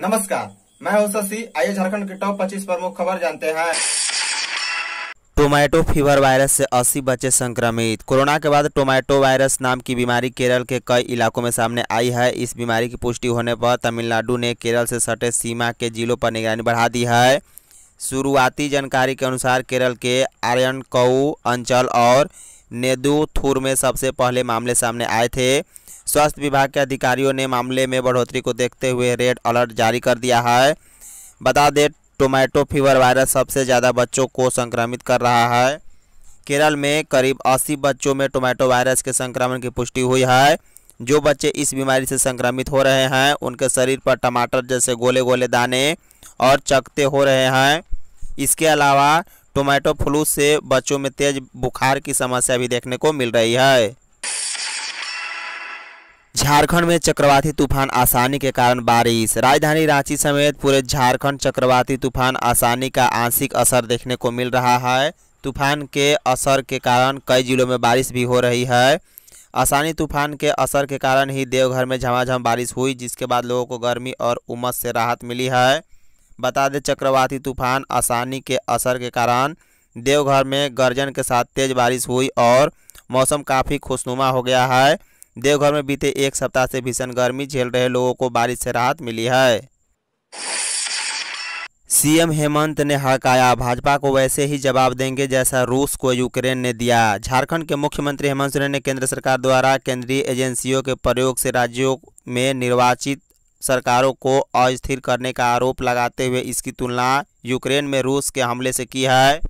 नमस्कार मैं हूं शशि आइए झारखंड के टॉप 25 प्रमुख खबर जानते हैं टोमेटो फीवर वायरस से 80 बच्चे संक्रमित कोरोना के बाद टोमेटो वायरस नाम की बीमारी केरल के कई इलाकों में सामने आई है इस बीमारी की पुष्टि होने पर तमिलनाडु ने केरल से सटे सीमा के जिलों पर निगरानी बढ़ा दी है शुरुआती जानकारी के अनुसार केरल के आर्यनकऊ अंचल और नेदुथुर में सबसे पहले मामले सामने आए थे स्वास्थ्य विभाग के अधिकारियों ने मामले में बढ़ोतरी को देखते हुए रेड अलर्ट जारी कर दिया है बता दें टोमेटो फीवर वायरस सबसे ज़्यादा बच्चों को संक्रमित कर रहा है केरल में करीब 80 बच्चों में टोमेटो वायरस के संक्रमण की पुष्टि हुई है जो बच्चे इस बीमारी से संक्रमित हो रहे हैं उनके शरीर पर टमाटर जैसे गोले गोले दाने और चकते हो रहे हैं इसके अलावा टोमेटो फ्लू से बच्चों में तेज़ बुखार की समस्या भी देखने को मिल रही है झारखंड में चक्रवाती तूफान आसानी के कारण बारिश राजधानी रांची समेत पूरे झारखंड चक्रवाती तूफान आसानी का आंशिक असर देखने को मिल रहा है तूफान के असर के कारण कई जिलों में बारिश भी हो रही है आसानी तूफान के असर के कारण ही देवघर में झमाझम बारिश हुई जिसके बाद लोगों को गर्मी और उमस से राहत मिली है बता दें चक्रवाती तूफान आसानी के असर के कारण देवघर में गर्जन के साथ तेज़ बारिश हुई और मौसम काफ़ी खुशनुमा हो गया है देवघर में बीते एक सप्ताह से भीषण गर्मी झेल रहे लोगों को बारिश से राहत मिली है सीएम हेमंत ने हड़काया भाजपा को वैसे ही जवाब देंगे जैसा रूस को यूक्रेन ने दिया झारखंड के मुख्यमंत्री हेमंत सोरेन ने केंद्र सरकार द्वारा केंद्रीय एजेंसियों के प्रयोग से राज्यों में निर्वाचित सरकारों को अस्थिर करने का आरोप लगाते हुए इसकी तुलना यूक्रेन में रूस के हमले से की है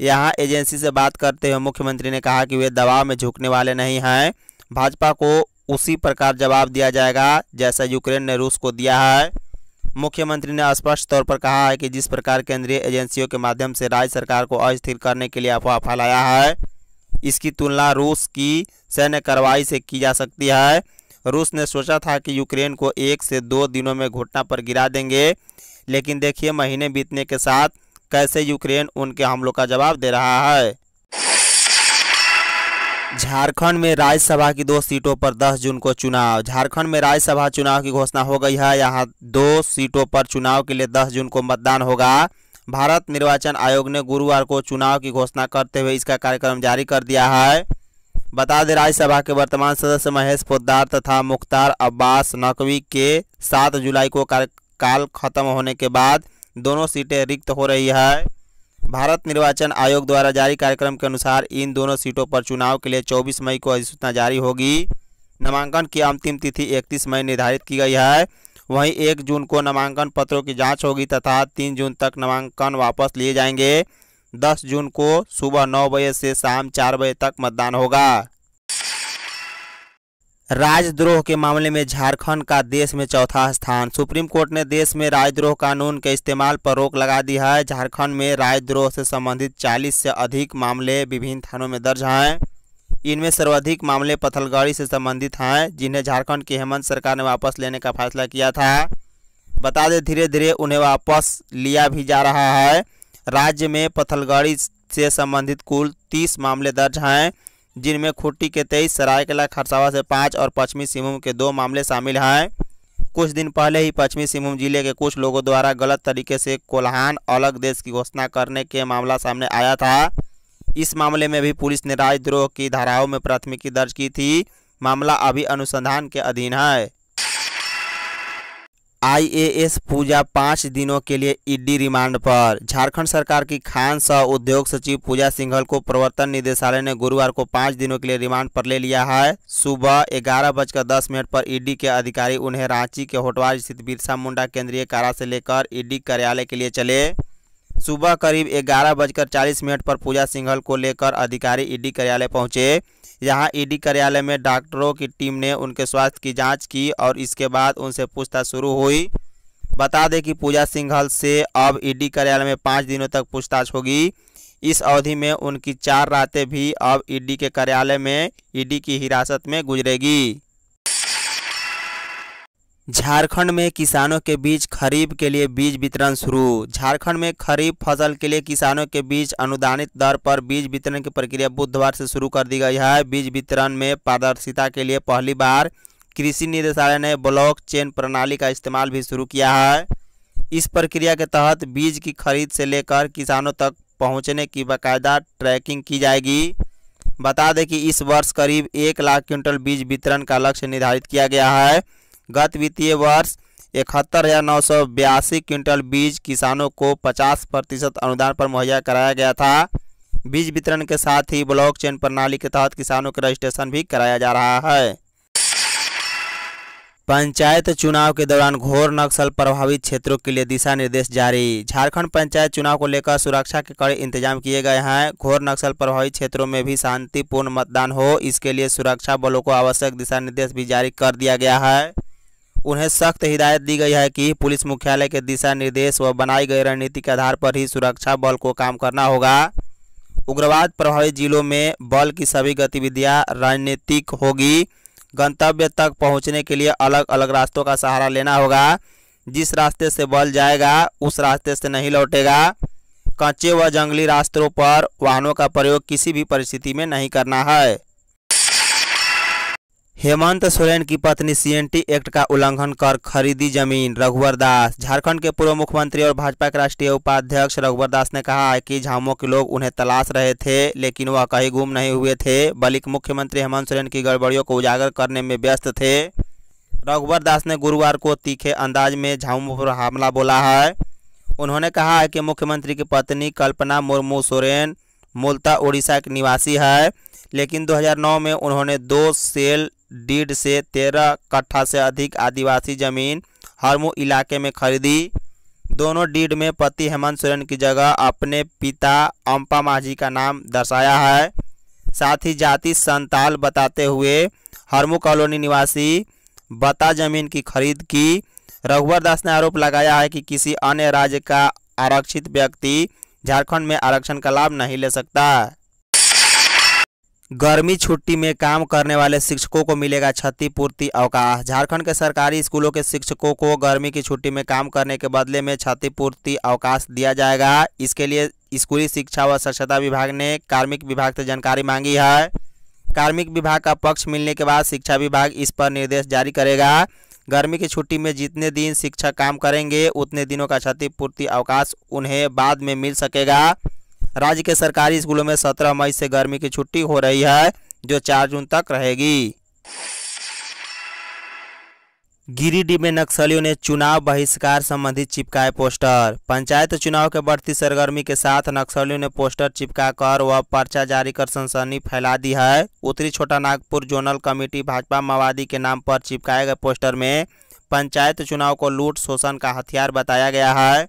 यहाँ एजेंसी से बात करते हुए मुख्यमंत्री ने कहा कि वे दबाव में झुकने वाले नहीं हैं भाजपा को उसी प्रकार जवाब दिया जाएगा जैसा यूक्रेन ने रूस को दिया है मुख्यमंत्री ने स्पष्ट तौर पर कहा है कि जिस प्रकार केंद्रीय एजेंसियों के माध्यम से राज्य सरकार को अस्थिर करने के लिए अफवाह फैलाया है इसकी तुलना रूस की सैन्य कार्रवाई से की जा सकती है रूस ने सोचा था कि यूक्रेन को एक से दो दिनों में घुटना पर गिरा देंगे लेकिन देखिए महीने बीतने के साथ कैसे यूक्रेन उनके हमलों का जवाब दे रहा है झारखंड में राज्यसभा की दो सीटों पर 10 जून को चुनाव झारखंड में राज्यसभा चुनाव की घोषणा हो गई है यहाँ दो सीटों पर चुनाव के लिए 10 जून को मतदान होगा भारत निर्वाचन आयोग ने गुरुवार को चुनाव की घोषणा करते हुए इसका कार्यक्रम जारी कर दिया है बता दें राज्यसभा के वर्तमान सदस्य महेश पोदार तथा मुख्तार अब्बास नकवी के सात जुलाई को कार्यकाल खत्म होने के बाद दोनों सीटें रिक्त हो रही है भारत निर्वाचन आयोग द्वारा जारी कार्यक्रम के अनुसार इन दोनों सीटों पर चुनाव के लिए 24 मई को अधिसूचना जारी होगी नामांकन की अंतिम तिथि 31 मई निर्धारित की गई है वहीं एक जून को नामांकन पत्रों की जांच होगी तथा तीन जून तक नामांकन वापस लिए जाएंगे दस जून को सुबह नौ बजे से शाम चार बजे तक मतदान होगा राजद्रोह के मामले में झारखंड का देश में चौथा स्थान सुप्रीम कोर्ट ने देश में राजद्रोह कानून के इस्तेमाल पर रोक लगा दी है झारखंड में राजद्रोह से संबंधित 40 से अधिक मामले विभिन्न थानों में दर्ज हैं इनमें सर्वाधिक मामले पथलगाड़ी से संबंधित हैं जिन्हें झारखंड की हेमंत सरकार ने वापस लेने का फैसला किया था बता दें धीरे धीरे उन्हें वापस लिया भी जा रहा है राज्य में पथलगाड़ी से संबंधित कुल तीस मामले दर्ज हैं जिनमें खुट्टी के तेईस सरायकला खरसावा से पाँच और पश्चिमी सिंहभूम के दो मामले शामिल हैं कुछ दिन पहले ही पश्चिमी सिंहभूम जिले के कुछ लोगों द्वारा गलत तरीके से कोल्हान अलग देश की घोषणा करने के मामला सामने आया था इस मामले में भी पुलिस ने राजद्रोह की धाराओं में प्राथमिकी दर्ज की थी मामला अभी अनुसंधान के अधीन है आईएएस पूजा पाँच दिनों के लिए ईडी रिमांड पर झारखंड सरकार की खान सह उद्योग सचिव पूजा सिंघल को प्रवर्तन निदेशालय ने गुरुवार को पाँच दिनों के लिए रिमांड पर ले लिया है सुबह ग्यारह बजकर दस मिनट पर ईडी के अधिकारी उन्हें रांची के होटवार स्थित बिरसा मुंडा केंद्रीय कारा से लेकर ईडी कार्यालय के लिए चले सुबह करीब ग्यारह बजकर चालीस मिनट पर पूजा सिंघल को लेकर अधिकारी ईडी कार्यालय पहुंचे यहाँ ईडी e कार्यालय में डॉक्टरों की टीम ने उनके स्वास्थ्य की जांच की और इसके बाद उनसे पूछताछ शुरू हुई बता दें कि पूजा सिंघल से अब ईडी e कार्यालय में पाँच दिनों तक पूछताछ होगी इस अवधि में उनकी चार रातें भी अब ईडी e के कार्यालय में ईडी की हिरासत में गुजरेगी झारखंड में किसानों के बीच खरीफ के लिए बीज वितरण शुरू झारखंड में खरीफ फसल के लिए किसानों के बीच अनुदानित दर पर बीज वितरण की प्रक्रिया बुधवार से शुरू कर दी गई है बीज वितरण में पारदर्शिता के लिए पहली बार कृषि निदेशालय ने ब्लॉक चेन प्रणाली का इस्तेमाल भी शुरू किया है इस प्रक्रिया के तहत बीज की खरीद से लेकर किसानों तक पहुँचने की बाकायदा ट्रैकिंग की जाएगी बता दें कि इस वर्ष करीब एक लाख क्विंटल बीज वितरण का लक्ष्य निर्धारित किया गया है गत वित्तीय वर्ष इकहत्तर हज़ार नौ सौ बयासी क्विंटल बीज किसानों को 50 प्रतिशत अनुदान पर मुहैया कराया गया था बीज वितरण के साथ ही ब्लॉक चेन प्रणाली के तहत किसानों का रजिस्ट्रेशन भी कराया जा रहा है पंचायत चुनाव के दौरान घोर नक्सल प्रभावित क्षेत्रों के लिए दिशा निर्देश जारी झारखंड पंचायत चुनाव को लेकर सुरक्षा के कड़े इंतजाम किए गए हैं घोर नक्सल प्रभावित क्षेत्रों में भी शांतिपूर्ण मतदान हो इसके लिए सुरक्षा बलों को आवश्यक दिशा निर्देश भी जारी कर दिया गया है उन्हें सख्त हिदायत दी गई है कि पुलिस मुख्यालय के दिशा निर्देश व बनाई गई रणनीति के आधार पर ही सुरक्षा बल को काम करना होगा उग्रवाद प्रभावित जिलों में बल की सभी गतिविधियां रणनीतिक होगी गंतव्य तक पहुंचने के लिए अलग अलग रास्तों का सहारा लेना होगा जिस रास्ते से बल जाएगा उस रास्ते से नहीं लौटेगा कच्चे व जंगली रास्तों पर वाहनों का प्रयोग किसी भी परिस्थिति में नहीं करना है हेमंत सोरेन की पत्नी सीएनटी एक्ट का उल्लंघन कर खरीदी जमीन रघुवर दास झारखंड के पूर्व मुख्यमंत्री और भाजपा के राष्ट्रीय उपाध्यक्ष रघुवर दास ने कहा है कि झामो के लोग उन्हें तलाश रहे थे लेकिन वह कहीं गुम नहीं हुए थे बल्कि मुख्यमंत्री हेमंत सोरेन की गड़बड़ियों को उजागर करने में व्यस्त थे रघुवर दास ने गुरुवार को तीखे अंदाज में झामो पर हमला बोला है उन्होंने कहा है कि मुख्यमंत्री की पत्नी कल्पना मुर्मू सोरेन मूलतः उड़ीसा के निवासी है लेकिन 2009 में उन्होंने दो सेल डीड से तेरह कट्ठा से अधिक आदिवासी जमीन हरमू इलाके में खरीदी दोनों डीड में पति हेमंत सोरेन की जगह अपने पिता अम्पा माझी का नाम दर्शाया है साथ ही जाति संताल बताते हुए हरमू कॉलोनी निवासी बता जमीन की खरीद की रघुवर दास ने आरोप लगाया है कि किसी अन्य राज्य का आरक्षित व्यक्ति झारखंड में आरक्षण का लाभ नहीं ले सकता गर्मी छुट्टी में काम करने वाले शिक्षकों को मिलेगा क्षतिपूर्ति अवकाश झारखंड के सरकारी स्कूलों के शिक्षकों को गर्मी की छुट्टी में काम करने के बदले में क्षतिपूर्ति अवकाश दिया जाएगा इसके लिए स्कूली शिक्षा व स्वच्छता विभाग ने कार्मिक विभाग से जानकारी मांगी है कार्मिक विभाग का पक्ष मिलने के बाद शिक्षा विभाग इस पर निर्देश जारी करेगा गर्मी की छुट्टी में जितने दिन शिक्षक काम करेंगे उतने दिनों का क्षतिपूर्ति अवकाश उन्हें बाद में मिल सकेगा राज्य के सरकारी स्कूलों में सत्रह मई से गर्मी की छुट्टी हो रही है जो चार जून तक रहेगी गिरिडीह में नक्सलियों ने चुनाव बहिष्कार संबंधी चिपकाए पोस्टर पंचायत चुनाव के बढ़ती सरगर्मी के साथ नक्सलियों ने पोस्टर चिपका कर व पर्चा जारी कर सनसनी फैला दी है उत्तरी छोटा नागपुर जोनल कमेटी भाजपा माओवादी के नाम पर चिपकाए गए पोस्टर में पंचायत चुनाव को लूट शोषण का हथियार बताया गया है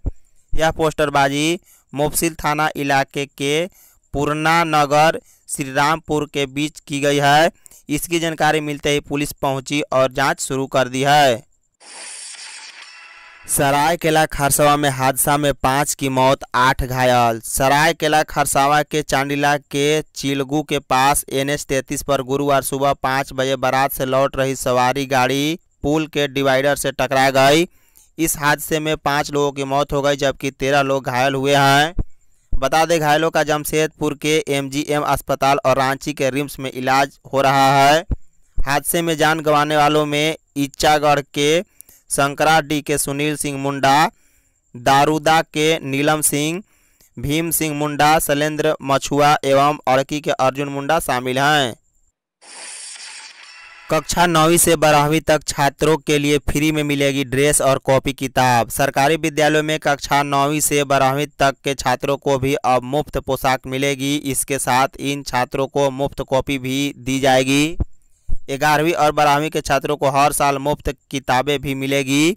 यह पोस्टरबाजी मोफसिल थाना इलाके के पूर्णा नगर श्रीरामपुर के बीच की गई है इसकी जानकारी मिलते ही पुलिस पहुंची और जांच शुरू कर दी है सरायकेला खरसावा में हादसा में पाँच की मौत आठ घायल सरायकेला खरसावा के चांडिला के चिलगू के पास एन एच तैतीस पर गुरुवार सुबह पाँच बजे बारात से लौट रही सवारी गाड़ी पुल के डिवाइडर से टकरा गई इस हादसे में पाँच लोगों की मौत हो गई जबकि तेरह लोग घायल हुए हैं बता दें घायलों का जमशेदपुर के एमजीएम अस्पताल और रांची के रिम्स में इलाज हो रहा है हादसे में जान गंवाने वालों में इच्छागढ़ के शंकरा डी के सुनील सिंह मुंडा दारूदा के नीलम सिंह भीम सिंह मुंडा शैलेंद्र मछुआ एवं अड़की के अर्जुन मुंडा शामिल हैं कक्षा नौवीं से बारहवीं तक छात्रों के लिए फ्री में मिलेगी ड्रेस और कॉपी किताब सरकारी विद्यालयों में कक्षा नौवीं से बारहवीं तक के छात्रों को भी अब मुफ्त पोशाक मिलेगी इसके साथ इन छात्रों को मुफ्त कॉपी भी दी जाएगी ग्यारहवीं और बारहवीं के छात्रों को हर साल मुफ्त किताबें भी मिलेगी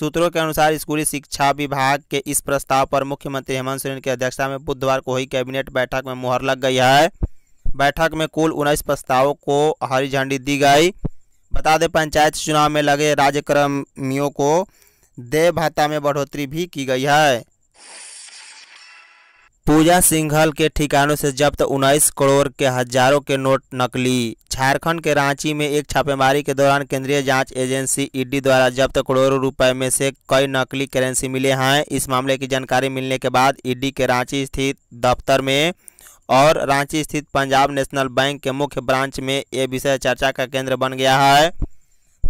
सूत्रों के अनुसार स्कूली शिक्षा विभाग के इस प्रस्ताव पर मुख्यमंत्री हेमंत सोरेन की अध्यक्षता में बुधवार को हुई कैबिनेट बैठक में मुहर लग गई है बैठक में कुल उन्नीस प्रस्तावों को हरी झंडी दी गई बता दें पंचायत चुनाव में लगे राज्य कर्मियों को देय भत्ता में बढ़ोतरी भी की गई है पूजा सिंघल के ठिकानों से जब्त उन्नीस करोड़ के हजारों के नोट नकली झारखंड के रांची में एक छापेमारी के दौरान केंद्रीय जांच एजेंसी ईडी द्वारा जब्त करोड़ों रुपए में से कई नकली करेंसी मिले हैं इस मामले की जानकारी मिलने के बाद ईडी के रांची स्थित दफ्तर में और रांची स्थित पंजाब नेशनल बैंक के मुख्य ब्रांच में ये विषय चर्चा का केंद्र बन गया है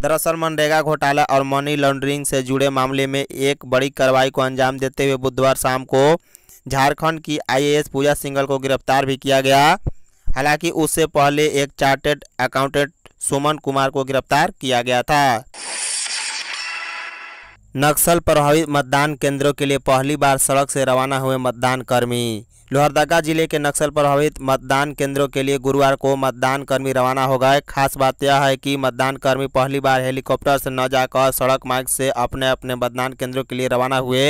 दरअसल मनरेगा घोटाला और मनी लॉन्ड्रिंग से जुड़े मामले में एक बड़ी कार्रवाई को अंजाम देते हुए बुधवार शाम को झारखंड की आईएएस पूजा सिंगल को गिरफ्तार भी किया गया हालांकि उससे पहले एक चार्टेड अकाउंटेंट सुमन कुमार को गिरफ्तार किया गया था नक्सल प्रभावित मतदान केंद्रों के लिए पहली बार सड़क से रवाना हुए मतदान कर्मी लोहरदगा जिले के नक्सल प्रभावित मतदान केंद्रों के लिए गुरुवार को मतदान कर्मी रवाना हो गए खास बात यह है कि मतदान कर्मी पहली बार हेलीकॉप्टर से न जाकर सड़क मार्ग से अपने अपने मतदान केंद्रों के लिए रवाना हुए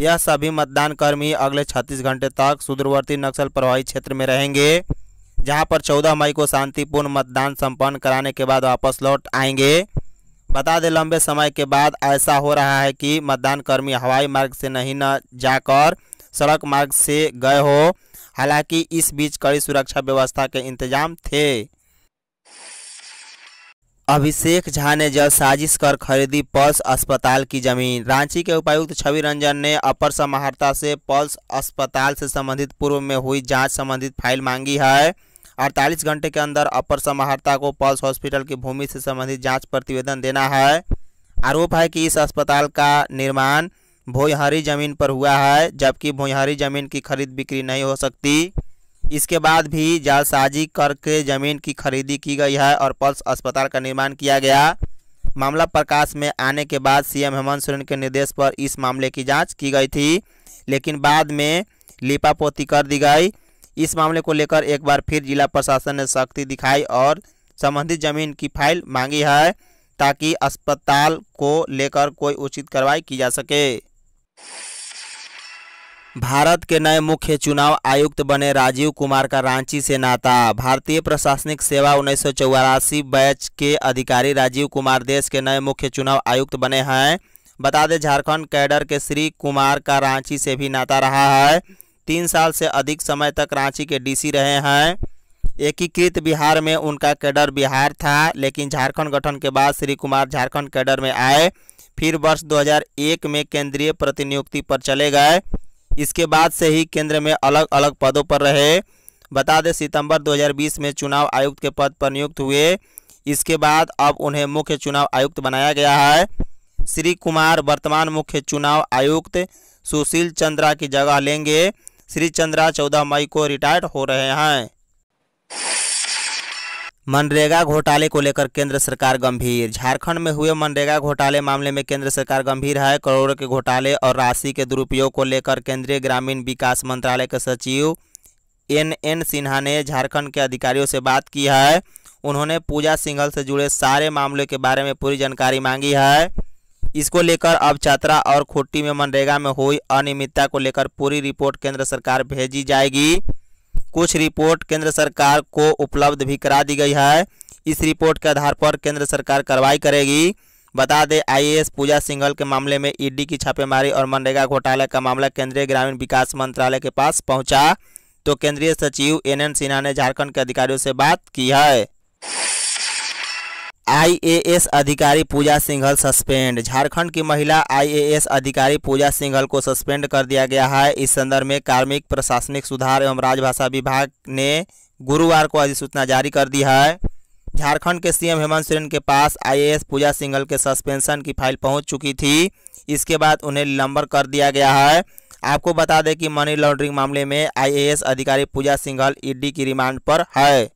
यह सभी मतदान कर्मी अगले छत्तीस घंटे तक सुदूरवर्ती नक्सल प्रभावित क्षेत्र में रहेंगे जहाँ पर चौदह मई को शांतिपूर्ण मतदान सम्पन्न कराने के बाद वापस लौट आएंगे बता दें लंबे समय के बाद ऐसा हो रहा है कि मतदान कर्मी हवाई मार्ग से नहीं न जाकर सड़क मार्ग से गए हो हालांकि इस बीच कड़ी सुरक्षा व्यवस्था के इंतजाम थे अभिषेक झा ने जल साजिश कर खरीदी पल्स अस्पताल की जमीन रांची के उपायुक्त छवि रंजन ने अपर समाहर्ता से पल्स अस्पताल से संबंधित पूर्व में हुई जांच संबंधित फाइल मांगी है अड़तालीस घंटे के अंदर अपर समाहर्ता को पल्स हॉस्पिटल की भूमि से संबंधित जांच प्रतिवेदन देना है आरोप है कि इस अस्पताल का निर्माण भोईहरी जमीन पर हुआ है जबकि भोईहरी जमीन की खरीद बिक्री नहीं हो सकती इसके बाद भी जालसाजी करके जमीन की खरीदी की गई है और पल्स अस्पताल का निर्माण किया गया मामला प्रकाश में आने के बाद सीएम हेमंत सोरेन के निर्देश पर इस मामले की जांच की गई थी लेकिन बाद में लिपापोती कर दी गई इस मामले को लेकर एक बार फिर जिला प्रशासन ने सख्ती दिखाई और संबंधित जमीन की फाइल मांगी है ताकि अस्पताल को लेकर कोई उचित कार्रवाई की जा सके भारत के नए मुख्य चुनाव आयुक्त बने राजीव कुमार का रांची से नाता भारतीय प्रशासनिक सेवा उन्नीस बैच के अधिकारी राजीव कुमार देश के नए मुख्य चुनाव आयुक्त बने हैं बता दें झारखंड कैडर के श्री कुमार का रांची से भी नाता रहा है तीन साल से अधिक समय तक रांची के डीसी रहे हैं एकीकृत बिहार में उनका कैडर बिहार था लेकिन झारखंड गठन के बाद श्री कुमार झारखंड कैडर में आए फिर वर्ष 2001 में केंद्रीय प्रतिनियुक्ति पर चले गए इसके बाद से ही केंद्र में अलग अलग पदों पर रहे बता दें सितंबर 2020 में चुनाव आयुक्त के पद पर नियुक्त हुए इसके बाद अब उन्हें मुख्य चुनाव आयुक्त बनाया गया है श्री कुमार वर्तमान मुख्य चुनाव आयुक्त सुशील चंद्रा की जगह लेंगे श्री चंद्रा चौदह मई को रिटायर्ड हो रहे हैं मनरेगा घोटाले को लेकर केंद्र सरकार गंभीर झारखंड में हुए मनरेगा घोटाले मामले में केंद्र सरकार गंभीर है करोड़ों के घोटाले और राशि के दुरुपयोग को लेकर केंद्रीय ग्रामीण विकास मंत्रालय के सचिव एन एन सिन्हा ने झारखंड के अधिकारियों से बात की है उन्होंने पूजा सिंघल से जुड़े सारे मामले के बारे में पूरी जानकारी मांगी है इसको लेकर अब चतरा और खुट्टी में मनरेगा में हुई अनियमितता को लेकर पूरी रिपोर्ट केंद्र सरकार भेजी जाएगी कुछ रिपोर्ट केंद्र सरकार को उपलब्ध भी करा दी गई है इस रिपोर्ट के आधार पर केंद्र सरकार कार्रवाई करेगी बता दें आईएएस पूजा सिंघल के मामले में ईडी की छापेमारी और मनरेगा घोटाले का मामला केंद्रीय ग्रामीण विकास मंत्रालय के पास पहुंचा तो केंद्रीय सचिव एनएन सिन्हा ने झारखंड के अधिकारियों से बात की है आईएएस अधिकारी पूजा सिंघल सस्पेंड झारखंड की महिला आईएएस अधिकारी पूजा सिंघल को सस्पेंड कर दिया गया है इस संदर्भ में कार्मिक प्रशासनिक सुधार एवं राजभाषा विभाग ने गुरुवार को अधिसूचना जारी कर दी है झारखंड के सीएम हेमंत सोरेन के पास आईएएस पूजा सिंघल के सस्पेंशन की फाइल पहुंच चुकी थी इसके बाद उन्हें निलंबर कर दिया गया है आपको बता दें कि मनी लॉन्ड्रिंग मामले में आईएएस अधिकारी पूजा सिंघल ईडी की रिमांड पर है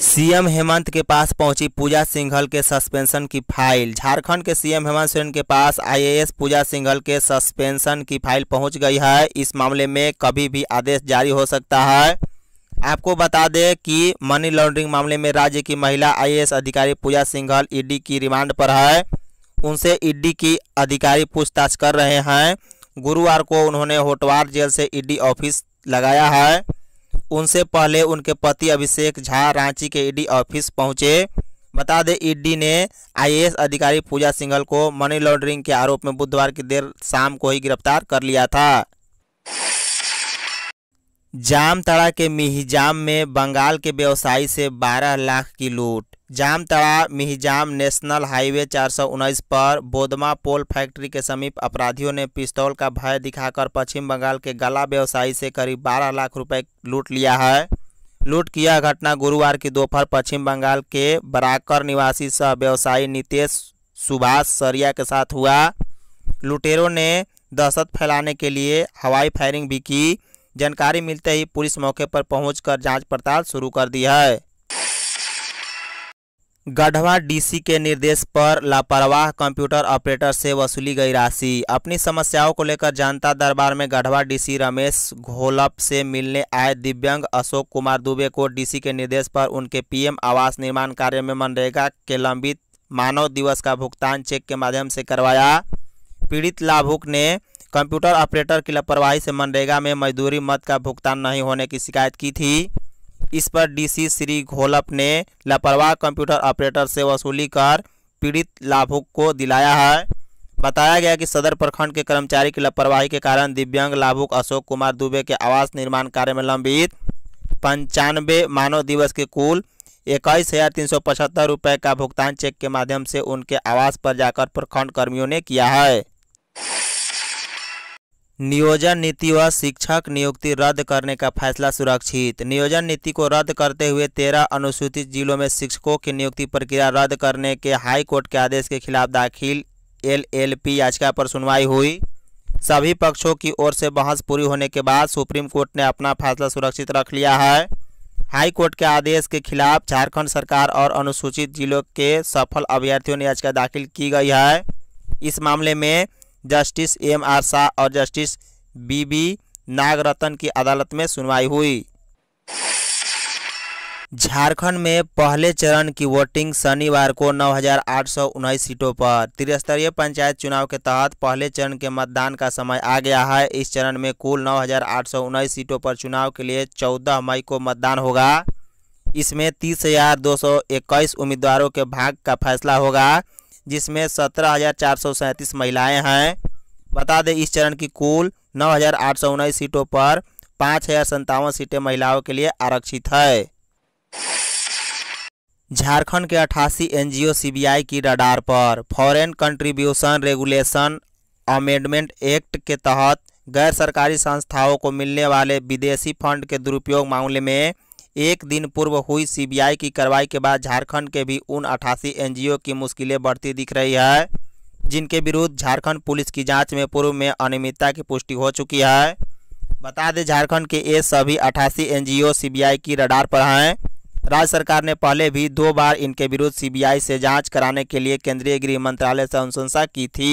सीएम हेमंत के पास पहुंची पूजा सिंघल के सस्पेंशन की फाइल झारखंड के सीएम हेमंत सोरेन के पास आईएएस पूजा सिंघल के सस्पेंशन की फाइल पहुंच गई है इस मामले में कभी भी आदेश जारी हो सकता है आपको बता दें कि मनी लॉन्ड्रिंग मामले में राज्य की महिला आईएएस अधिकारी पूजा सिंघल ईडी की रिमांड पर है उनसे ईडी की अधिकारी पूछताछ कर रहे हैं गुरुवार को उन्होंने होटवार जेल से ईडी ऑफिस लगाया है उनसे पहले उनके पति अभिषेक झा रांची के ईडी ऑफिस पहुंचे बता दें ईडी ने आईएएस अधिकारी पूजा सिंघल को मनी लॉन्ड्रिंग के आरोप में बुधवार की देर शाम को ही गिरफ्तार कर लिया था जामताड़ा के मिहिजाम में बंगाल के व्यवसायी से 12 लाख की लूट जामतड़ा मिहिजाम नेशनल हाईवे चार पर बोदमा पोल फैक्ट्री के समीप अपराधियों ने पिस्तौल का भय दिखाकर पश्चिम बंगाल के गला व्यवसायी से करीब 12 लाख रुपए लूट लिया है लूट की यह घटना गुरुवार की दोपहर पश्चिम बंगाल के बराकर निवासी सह व्यवसायी नितेश सुभाष सरिया के साथ हुआ लुटेरों ने दहशत फैलाने के लिए हवाई फायरिंग भी की जानकारी मिलते ही पुलिस मौके पर पहुंचकर जांच पड़ताल शुरू कर दी है गढ़वा डीसी के निर्देश पर लापरवाह कंप्यूटर ऑपरेटर से वसूली गई राशि अपनी समस्याओं को लेकर जनता दरबार में गढ़वा डीसी रमेश घोलप से मिलने आए दिव्यांग अशोक कुमार दुबे को डीसी के निर्देश पर उनके पीएम आवास निर्माण कार्य में मनरेगा के लंबित मानव दिवस का भुगतान चेक के माध्यम से करवाया पीड़ित लाभुक ने कंप्यूटर ऑपरेटर की लापरवाही से मनरेगा में मजदूरी मत का भुगतान नहीं होने की शिकायत की थी इस पर डीसी श्री घोलप ने लापरवाह कंप्यूटर ऑपरेटर से वसूली कर पीड़ित लाभुक को दिलाया है बताया गया कि सदर प्रखंड के कर्मचारी की लापरवाही के कारण दिव्यांग लाभुक अशोक कुमार दुबे के आवास निर्माण कार्य में लंबित पंचानवे मानव दिवस के कुल इक्कीस हज़ार तीन सौ पचहत्तर रुपये का भुगतान चेक के माध्यम से उनके आवास पर जाकर प्रखंड कर्मियों ने किया है नियोजन नीति व शिक्षक नियुक्ति रद्द करने का फैसला सुरक्षित नियोजन नीति को रद्द करते हुए तेरह अनुसूचित जिलों में शिक्षकों की नियुक्ति प्रक्रिया रद्द करने के हाई कोर्ट के आदेश के खिलाफ दाखिल एलएलपी याचिका पर सुनवाई हुई सभी पक्षों की ओर से बहस पूरी होने के बाद सुप्रीम कोर्ट ने अपना फैसला सुरक्षित रख लिया है हाई कोर्ट के आदेश के खिलाफ झारखंड सरकार और अनुसूचित जिलों के सफल अभ्यर्थियों ने याचिका दाखिल की गई है इस मामले में जस्टिस एम आर शाह और जस्टिस बी बी नागरत्न की अदालत में सुनवाई हुई झारखंड में पहले चरण की वोटिंग शनिवार को नौ सीटों पर त्रिस्तरीय पंचायत चुनाव के तहत पहले चरण के मतदान का समय आ गया है इस चरण में कुल नौ सीटों पर चुनाव के लिए 14 मई को मतदान होगा इसमें तीस उम्मीदवारों के भाग का फैसला होगा जिसमें सत्रह हज़ार चार सौ सैंतीस महिलाएं हैं बता दें इस चरण की कुल नौ हज़ार आठ सौ उन्नीस सीटों पर पाँच हज़ार संतावन सीटें महिलाओं के लिए आरक्षित है झारखंड के अठासी एनजीओ सीबीआई की रडार पर foreign contribution regulation amendment act के तहत गैर सरकारी संस्थाओं को मिलने वाले विदेशी फंड के दुरुपयोग मामले में एक दिन पूर्व हुई सीबीआई की कार्रवाई के बाद झारखंड के भी उन अठासी एनजीओ की मुश्किलें बढ़ती दिख रही है जिनके विरुद्ध झारखंड पुलिस की जांच में पूर्व में अनियमितता की पुष्टि हो चुकी है बता दें झारखंड के ये सभी अठासी एन सीबीआई की रडार पर हैं राज्य सरकार ने पहले भी दो बार इनके विरुद्ध सीबीआई से जांच कराने के लिए केंद्रीय गृह मंत्रालय से अनुशंसा की थी